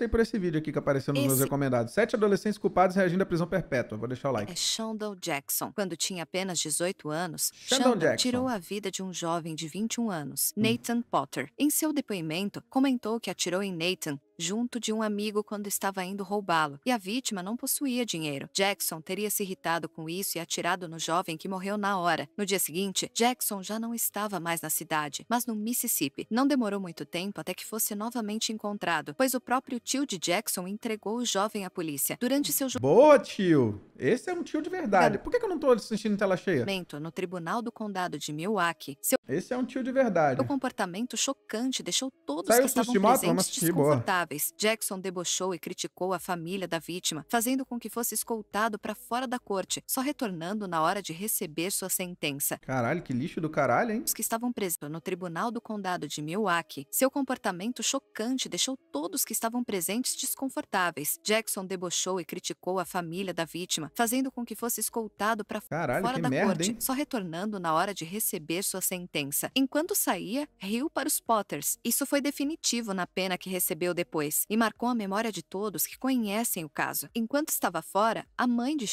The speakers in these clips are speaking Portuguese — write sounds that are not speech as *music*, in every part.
gostei por esse vídeo aqui que apareceu nos esse... meus recomendados. Sete adolescentes culpados reagindo à prisão perpétua. Vou deixar o like. É Shondell Jackson. Quando tinha apenas 18 anos, Shondell Jackson tirou a vida de um jovem de 21 anos, hum. Nathan hum. Potter. Em seu depoimento, comentou que atirou em Nathan junto de um amigo quando estava indo roubá-lo, e a vítima não possuía dinheiro. Jackson teria se irritado com isso e atirado no jovem que morreu na hora. No dia seguinte, Jackson já não estava mais na cidade, mas no Mississippi. Não demorou muito tempo até que fosse novamente encontrado, pois o próprio tio de Jackson entregou o jovem à polícia. Durante seu julgamento. Boa, tio! Esse é um tio de verdade. Por que eu não estou assistindo tela cheia? No tribunal do condado de Milwaukee, seu esse é um tio de verdade. O comportamento chocante deixou todos Saiu que estavam presentes desconfortáveis. Boa. Jackson debochou e criticou a família da vítima, fazendo com que fosse escoltado para fora da corte, só retornando na hora de receber sua sentença. Caralho, que lixo do caralho, hein? Os que estavam presos no tribunal do condado de Milwaukee. Seu comportamento chocante deixou todos que estavam presentes desconfortáveis. Jackson debochou e criticou a família da vítima, fazendo com que fosse escoltado para fora da merda, corte, hein? só retornando na hora de receber sua sentença sentença. Enquanto saía, riu para os Potters. Isso foi definitivo na pena que recebeu depois e marcou a memória de todos que conhecem o caso. Enquanto estava fora, a mãe de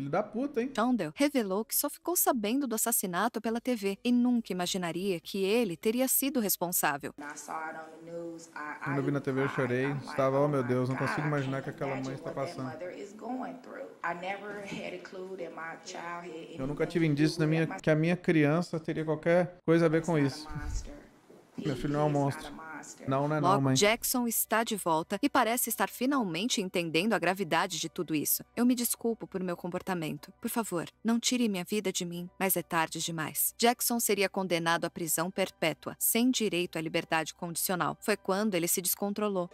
Filho da puta, hein? Chandler então revelou que só ficou sabendo do assassinato pela TV e nunca imaginaria que ele teria sido responsável. Quando eu vi na TV eu chorei, estava, oh, oh meu Deus, não consigo imaginar o que aquela mãe está passando. Eu nunca tive indícios na minha, que a minha criança teria qualquer coisa a ver com isso. Meu filho não é um monstro. Não, não, é Logo, não, mãe. Jackson está de volta e parece estar finalmente entendendo a gravidade de tudo isso. Eu me desculpo por meu comportamento. Por favor, não tire minha vida de mim, mas é tarde demais. Jackson seria condenado à prisão perpétua, sem direito à liberdade condicional. Foi quando ele se descontrolou.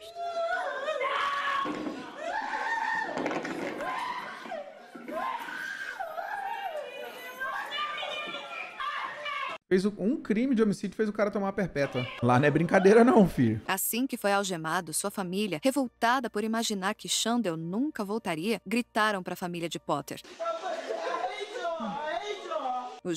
Fez um crime de homicídio fez o cara tomar a perpétua. Lá não é brincadeira não, filho. Assim que foi algemado, sua família, revoltada por imaginar que Chandel nunca voltaria, gritaram para a família de Potter. O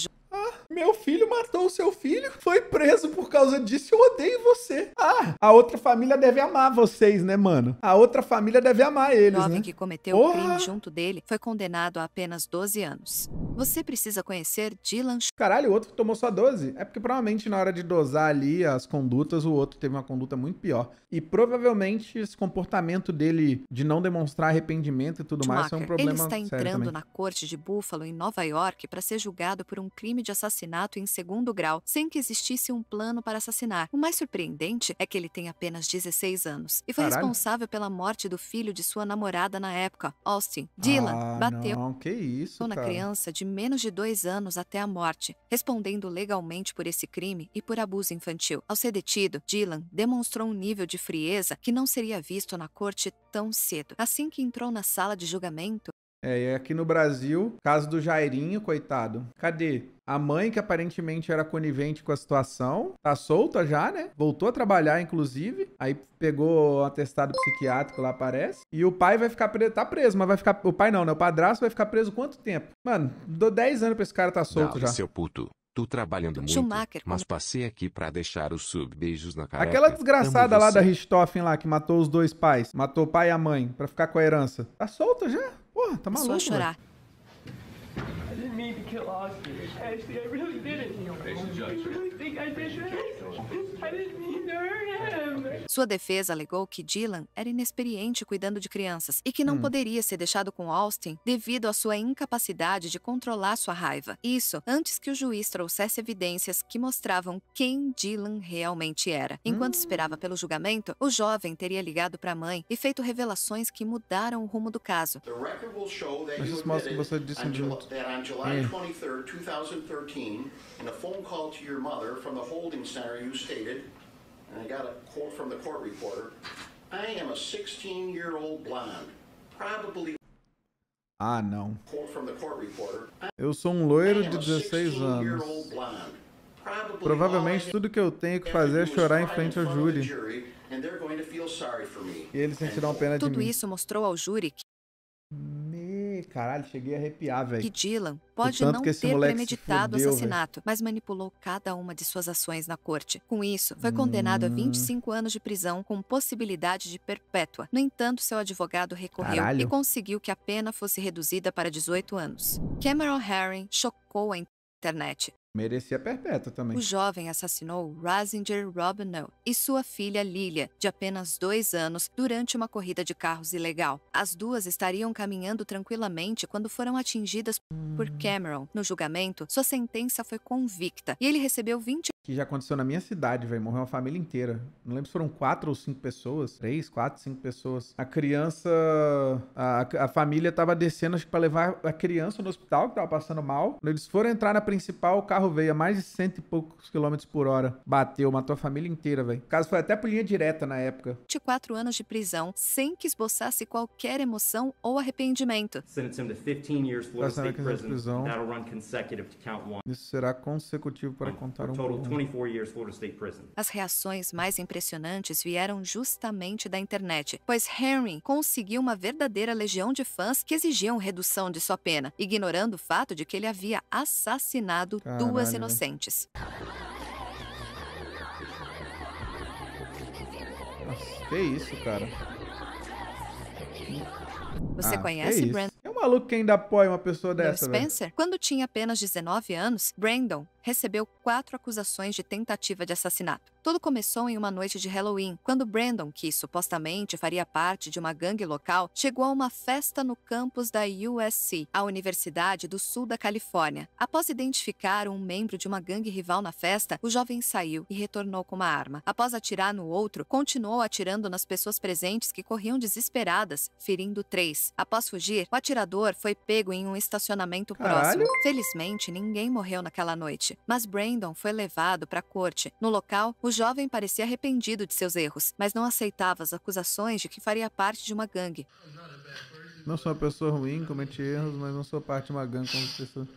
meu filho matou o seu filho, foi preso por causa disso e eu odeio você. Ah, a outra família deve amar vocês, né, mano? A outra família deve amar eles, o jovem né? que cometeu o crime junto dele foi condenado a apenas 12 anos. Você precisa conhecer Dylan... Caralho, o outro tomou só 12? É porque provavelmente na hora de dosar ali as condutas, o outro teve uma conduta muito pior. E provavelmente esse comportamento dele de não demonstrar arrependimento e tudo Schumacher, mais foi um problema Ele está entrando na corte de Buffalo, em Nova York, para ser julgado por um crime de assassinato assassinato em segundo grau, sem que existisse um plano para assassinar. O mais surpreendente é que ele tem apenas 16 anos e foi Caralho. responsável pela morte do filho de sua namorada na época, Austin. Dylan ah, bateu não, que isso, na cara. criança de menos de dois anos até a morte, respondendo legalmente por esse crime e por abuso infantil. Ao ser detido, Dylan demonstrou um nível de frieza que não seria visto na corte tão cedo. Assim que entrou na sala de julgamento, é, e aqui no Brasil, caso do Jairinho, coitado. Cadê? A mãe, que aparentemente era conivente com a situação, tá solta já, né? Voltou a trabalhar, inclusive. Aí pegou um atestado psiquiátrico lá, parece. E o pai vai ficar preso. Tá preso, mas vai ficar. O pai não, né? O padrasto vai ficar preso quanto tempo? Mano, dou 10 anos pra esse cara tá solto não, já. Seu puto. Tu trabalhando muito, Schumacher, mas passei aqui para deixar os sub-beijos na cara. Aquela desgraçada lá da Richthofen lá, que matou os dois pais. Matou o pai e a mãe, para ficar com a herança. Tá solta já? Porra, tá maluco. Só chorar kill Austin. Actually, I really didn't. You really think I did this? I didn't mean to hurt him. Sua defesa alegou que Dylan era inexperiente cuidando de crianças e que não hum. poderia ser deixado com Austin devido à sua incapacidade de controlar sua raiva. Isso antes que o juiz trouxesse evidências que mostravam quem Dylan realmente era. Enquanto hum. esperava pelo julgamento, o jovem teria ligado para a mãe e feito revelações que mudaram o rumo do caso. Mas isso mostra que você disse em 23, 2013, in a phone call to your mother from the holding center, you stated, and I got a quote from the court reporter, I am a 16 year old blonde, probably. Ah, não. Eu sou um loiro de 16 anos. Provavelmente tudo que eu tenho que fazer é chorar em frente ao júri. E eles sentirão pena de mim. Tudo isso mostrou ao júri que caralho, cheguei a arrepiar, velho. Que Dylan pode não ter premeditado o assassinato, véio. mas manipulou cada uma de suas ações na corte. Com isso, foi condenado hum. a 25 anos de prisão com possibilidade de perpétua. No entanto, seu advogado recorreu caralho. e conseguiu que a pena fosse reduzida para 18 anos. Cameron Herring chocou a internet Merecia perpétua também. O jovem assassinou Razinger Robinow e sua filha Lilia, de apenas dois anos, durante uma corrida de carros ilegal. As duas estariam caminhando tranquilamente quando foram atingidas por Cameron. No julgamento, sua sentença foi convicta e ele recebeu 20 que já aconteceu na minha cidade, velho. Morreu uma família inteira. Não lembro se foram quatro ou cinco pessoas. Três, quatro, cinco pessoas. A criança. A, a família tava descendo, acho que pra levar a criança no hospital, que tava passando mal. Quando eles foram entrar na principal, o carro carro veio a mais de cento e poucos quilômetros por hora. Bateu, matou a família inteira, velho. O caso foi até por linha direta na época. 24 anos de prisão, sem que esboçasse qualquer emoção ou arrependimento. Tá prisão. Isso será consecutivo para contar um pouco. As reações mais impressionantes vieram justamente da internet, pois Henry conseguiu uma verdadeira legião de fãs que exigiam redução de sua pena, ignorando o fato de que ele havia assassinado Caramba duas inocentes. Nossa, que isso, cara. Você ah, conhece Brandon? É um maluco que ainda apoia uma pessoa Meu dessa, Spencer? Quando tinha apenas 19 anos, Brandon recebeu quatro acusações de tentativa de assassinato. Tudo começou em uma noite de Halloween, quando Brandon, que supostamente faria parte de uma gangue local, chegou a uma festa no campus da USC, a Universidade do Sul da Califórnia. Após identificar um membro de uma gangue rival na festa, o jovem saiu e retornou com uma arma. Após atirar no outro, continuou atirando nas pessoas presentes que corriam desesperadas, ferindo três. Após fugir, o atirador foi pego em um estacionamento Caralho. próximo. Felizmente, ninguém morreu naquela noite mas Brandon foi levado para a corte. No local, o jovem parecia arrependido de seus erros, mas não aceitava as acusações de que faria parte de uma gangue. Não sou uma pessoa ruim, cometi erros, mas não sou parte de uma gangue como pessoa.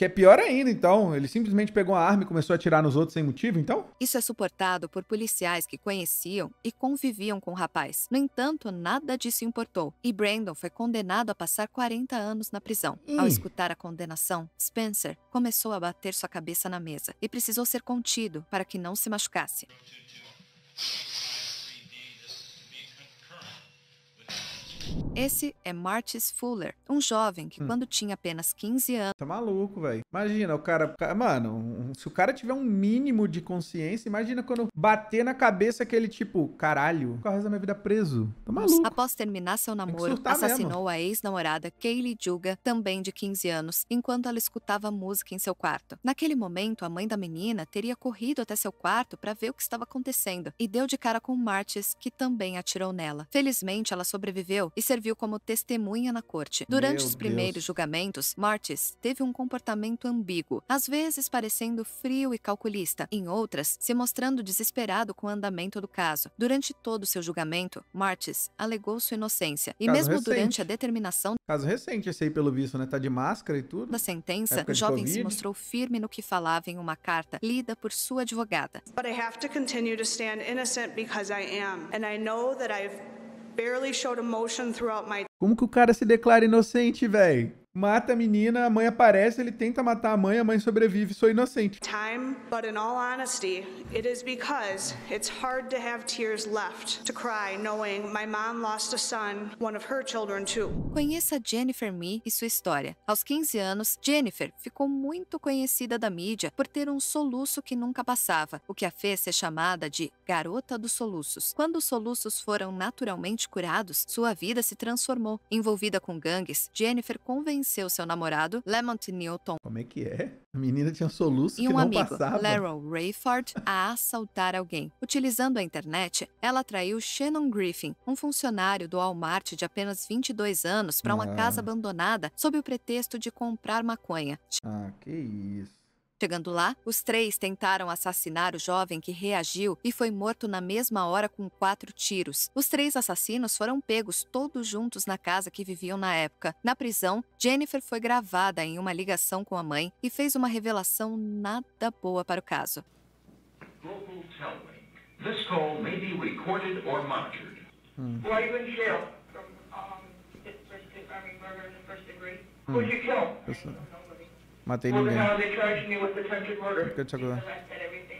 Que é pior ainda, então. Ele simplesmente pegou a arma e começou a atirar nos outros sem motivo, então? Isso é suportado por policiais que conheciam e conviviam com o rapaz. No entanto, nada disso importou. E Brandon foi condenado a passar 40 anos na prisão. Hum. Ao escutar a condenação, Spencer começou a bater sua cabeça na mesa e precisou ser contido para que não se machucasse. Esse é Martis Fuller, um jovem que hum. quando tinha apenas 15 anos. Tá maluco, velho. Imagina, o cara. Mano, se o cara tiver um mínimo de consciência, imagina quando bater na cabeça aquele tipo, caralho, o resto da minha vida preso. Tá maluco. Após terminar seu namoro, assassinou mesmo. a ex-namorada Kaylee Juga, também de 15 anos, enquanto ela escutava música em seu quarto. Naquele momento, a mãe da menina teria corrido até seu quarto para ver o que estava acontecendo e deu de cara com Martis, que também atirou nela. Felizmente, ela sobreviveu e serviu serviu como testemunha na corte. Durante Meu os primeiros Deus. julgamentos, Martis teve um comportamento ambíguo, às vezes parecendo frio e calculista, em outras, se mostrando desesperado com o andamento do caso. Durante todo o seu julgamento, Martis alegou sua inocência e caso mesmo recente. durante a determinação Caso recente esse aí pelo visto, né? Tá de máscara e tudo. Da sentença, o jovem se mostrou firme no que falava em uma carta lida por sua advogada. But I have to continue to stand innocent because I am and I know that I've como que o cara se declara inocente, velho? mata a menina, a mãe aparece, ele tenta matar a mãe, a mãe sobrevive, sou inocente. Time, but in all honesty, it is because it's hard to have tears left to cry knowing my mom lost a son, one of her children too. Conheça Jennifer Me e sua história. Aos 15 anos, Jennifer ficou muito conhecida da mídia por ter um soluço que nunca passava, o que a fez ser chamada de garota dos soluços. Quando os soluços foram naturalmente curados, sua vida se transformou. Envolvida com gangues, Jennifer convenceu convenceu seu namorado, Lemont Newton. Como é que é? A menina tinha soluço e um amigo, passava. Laryl Rayford, a assaltar alguém. Utilizando a internet, ela atraiu Shannon Griffin, um funcionário do Walmart de apenas 22 anos, para uma ah. casa abandonada sob o pretexto de comprar maconha. Ah, que isso. Chegando lá, os três tentaram assassinar o jovem que reagiu e foi morto na mesma hora com quatro tiros. Os três assassinos foram pegos todos juntos na casa que viviam na época. Na prisão, Jennifer foi gravada em uma ligação com a mãe e fez uma revelação nada boa para o caso. Global Telway. call hmm. um, Matei ninguém.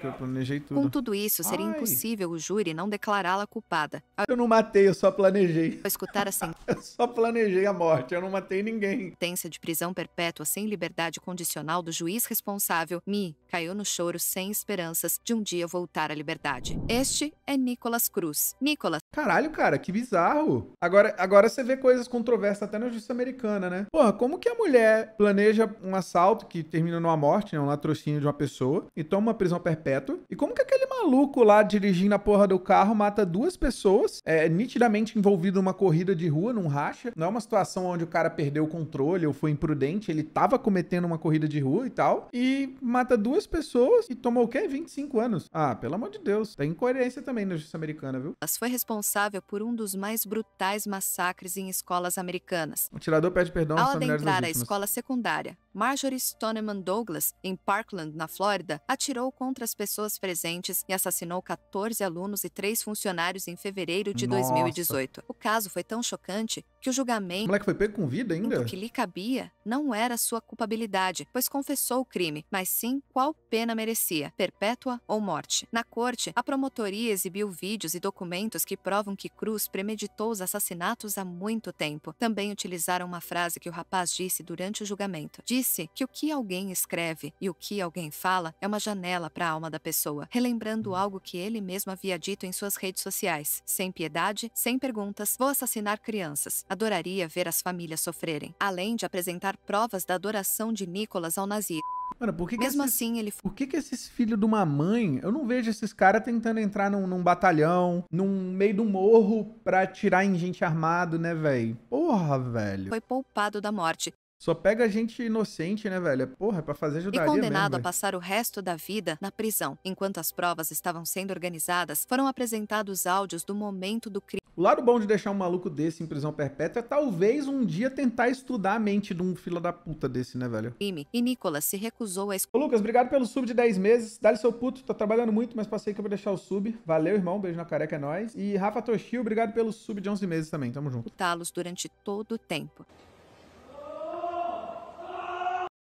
Eu planejei tudo. Com tudo isso, seria Ai. impossível o júri não declará-la culpada. Eu não matei, eu só planejei. Ao escutar a *laughs* eu só planejei a morte, eu não matei ninguém. Sentença de prisão perpétua sem liberdade condicional do juiz responsável, Mi, caiu no choro sem esperanças de um dia voltar à liberdade. Este é Nicolas Cruz. Nicolas... Caralho, cara, que bizarro. Agora, agora você vê coisas controversas até na justiça americana, né? Porra, como que a mulher planeja um assalto assalto que termina numa morte, né, um latrocínio de uma pessoa, e toma uma prisão perpétua. E como que aquele maluco lá dirigindo a porra do carro mata duas pessoas, é nitidamente envolvido numa corrida de rua, num racha? Não é uma situação onde o cara perdeu o controle ou foi imprudente, ele tava cometendo uma corrida de rua e tal, e mata duas pessoas e toma o quê? 25 anos. Ah, pelo amor de Deus, tem incoerência também na justiça americana, viu? Mas foi responsável por um dos mais brutais massacres em escolas americanas. O tirador pede perdão Ao adentrar a escola secundária, Marjorie Stoneman Douglas, em Parkland, na Flórida, atirou contra as pessoas presentes e assassinou 14 alunos e três funcionários em fevereiro de Nossa. 2018. O caso foi tão chocante que o julgamento. O moleque foi pego com vida ainda? Que lhe cabia não era sua culpabilidade, pois confessou o crime, mas sim qual pena merecia, perpétua ou morte. Na corte, a promotoria exibiu vídeos e documentos que provam que Cruz premeditou os assassinatos há muito tempo. Também utilizaram uma frase que o rapaz disse durante o julgamento. Disse que o que alguém escreve e o que alguém fala é uma janela para a alma da pessoa, relembrando hum. algo que ele mesmo havia dito em suas redes sociais. Sem piedade, sem perguntas, vou assassinar crianças. Adoraria ver as famílias sofrerem. Além de apresentar provas da adoração de Nicolas ao nazismo. Mano, por que Mesmo esses, assim, ele... Por que, que esses filhos de uma mãe... Eu não vejo esses caras tentando entrar num, num, batalhão, num meio do morro pra tirar em gente armado, né, velho? Porra, velho. Foi poupado da morte, só pega gente inocente, né, velho? É, porra, é pra fazer judaria E condenado mesmo, a passar o resto da vida na prisão. Enquanto as provas estavam sendo organizadas, foram apresentados áudios do momento do crime. O lado bom de deixar um maluco desse em prisão perpétua é talvez um dia tentar estudar a mente de um fila da puta desse, né, velho? Crime. E Nicolas se recusou a... Ô, Lucas, obrigado pelo sub de 10 meses. Dá-lhe seu puto, tá trabalhando muito, mas passei que eu vou deixar o sub. Valeu, irmão. Beijo na careca, é nóis. E Rafa Toshio, obrigado pelo sub de 11 meses também. Tamo junto. Putá-los durante todo o tempo.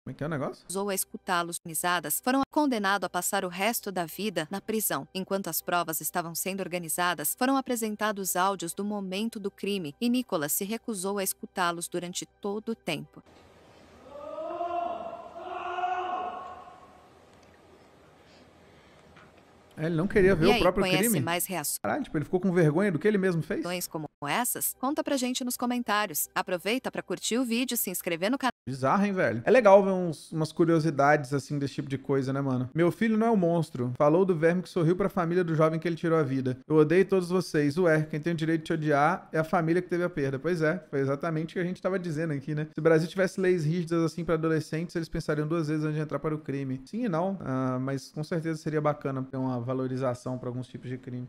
Como é que é o negócio? a escutá-los organizadas foram condenados a passar o resto da vida na prisão. Enquanto as provas estavam sendo organizadas, foram apresentados áudios do momento do crime e Nicolas se recusou a escutá-los durante todo o tempo. É, ele não queria ver e o aí, próprio conhece crime. Mais reações. Caralho, tipo, ele ficou com vergonha do que ele mesmo fez? Como com essas? Conta pra gente nos comentários. Aproveita para curtir o vídeo, e se inscrever no canal. Bizarro, hein, velho? É legal ver uns, umas curiosidades assim desse tipo de coisa, né, mano? Meu filho não é um monstro. Falou do verme que sorriu para a família do jovem que ele tirou a vida. Eu odeio todos vocês. Ué, quem tem o direito de te odiar é a família que teve a perda. Pois é, foi exatamente o que a gente tava dizendo aqui, né? Se o Brasil tivesse leis rígidas assim para adolescentes, eles pensariam duas vezes antes de entrar para o crime. Sim e não, ah, mas com certeza seria bacana ter uma valorização para alguns tipos de crime.